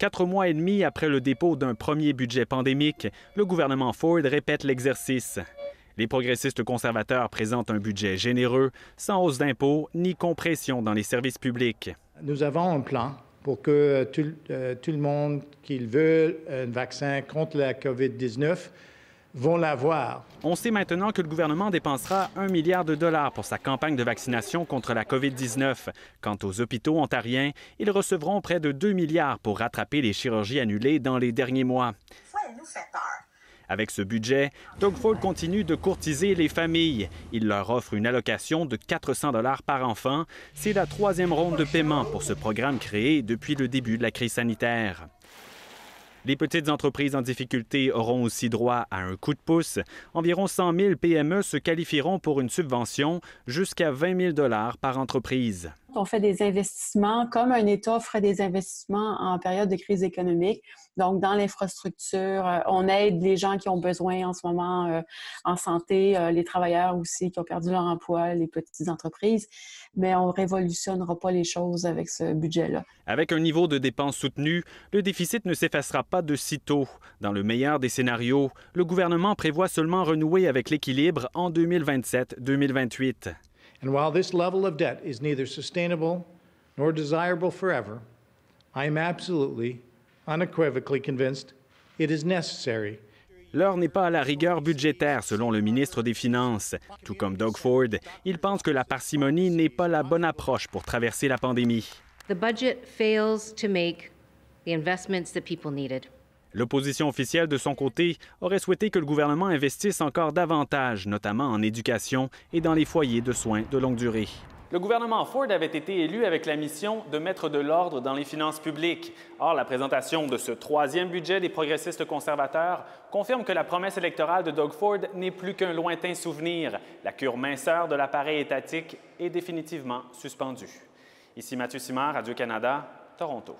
Quatre mois et demi après le dépôt d'un premier budget pandémique, le gouvernement Ford répète l'exercice. Les progressistes conservateurs présentent un budget généreux, sans hausse d'impôts ni compression dans les services publics. Nous avons un plan pour que euh, euh, tout, le monde qui veut un vaccin contre la COVID-19 on sait maintenant que le gouvernement dépensera 1 milliard de dollars pour sa campagne de vaccination contre la COVID-19. Quant aux hôpitaux ontariens, ils recevront près de 2 milliards pour rattraper les chirurgies annulées dans les derniers mois. Avec ce budget, Doug continue de courtiser les familles. Il leur offre une allocation de 400 dollars par enfant. C'est la troisième ronde de paiement pour ce programme créé depuis le début de la crise sanitaire. Les petites entreprises en difficulté auront aussi droit à un coup de pouce. Environ 100 000 PME se qualifieront pour une subvention jusqu'à 20 000 par entreprise on fait des investissements comme un État ferait des investissements en période de crise économique. Donc, dans l'infrastructure, euh, on aide les gens qui ont besoin en ce moment euh, en santé, euh, les travailleurs aussi qui ont perdu leur emploi, les petites entreprises, mais on ne révolutionnera pas les choses avec ce budget-là. Avec un niveau de dépenses soutenu, le déficit ne s'effacera pas de sitôt. Dans le meilleur des scénarios, le gouvernement prévoit seulement renouer avec l'équilibre en 2027-2028. And while this level of debt is neither sustainable nor desirable forever, I am absolutely, unequivocally convinced it is necessary L'heure n'est pas à la rigueur budgétaire, selon le ministre des Finances. Tout comme Doug Ford, il pense que la parcimonie n'est pas la bonne approche pour traverser la pandémie. The budget fails to make the investments that people needed. L'opposition officielle, de son côté, aurait souhaité que le gouvernement investisse encore davantage, notamment en éducation et dans les foyers de soins de longue durée. Le gouvernement Ford avait été élu avec la mission de mettre de l'ordre dans les finances publiques. Or, la présentation de ce troisième budget des progressistes conservateurs confirme que la promesse électorale de Doug Ford n'est plus qu'un lointain souvenir. La cure minceur de l'appareil étatique est définitivement suspendue. Ici Mathieu Simard, Radio-Canada, Toronto.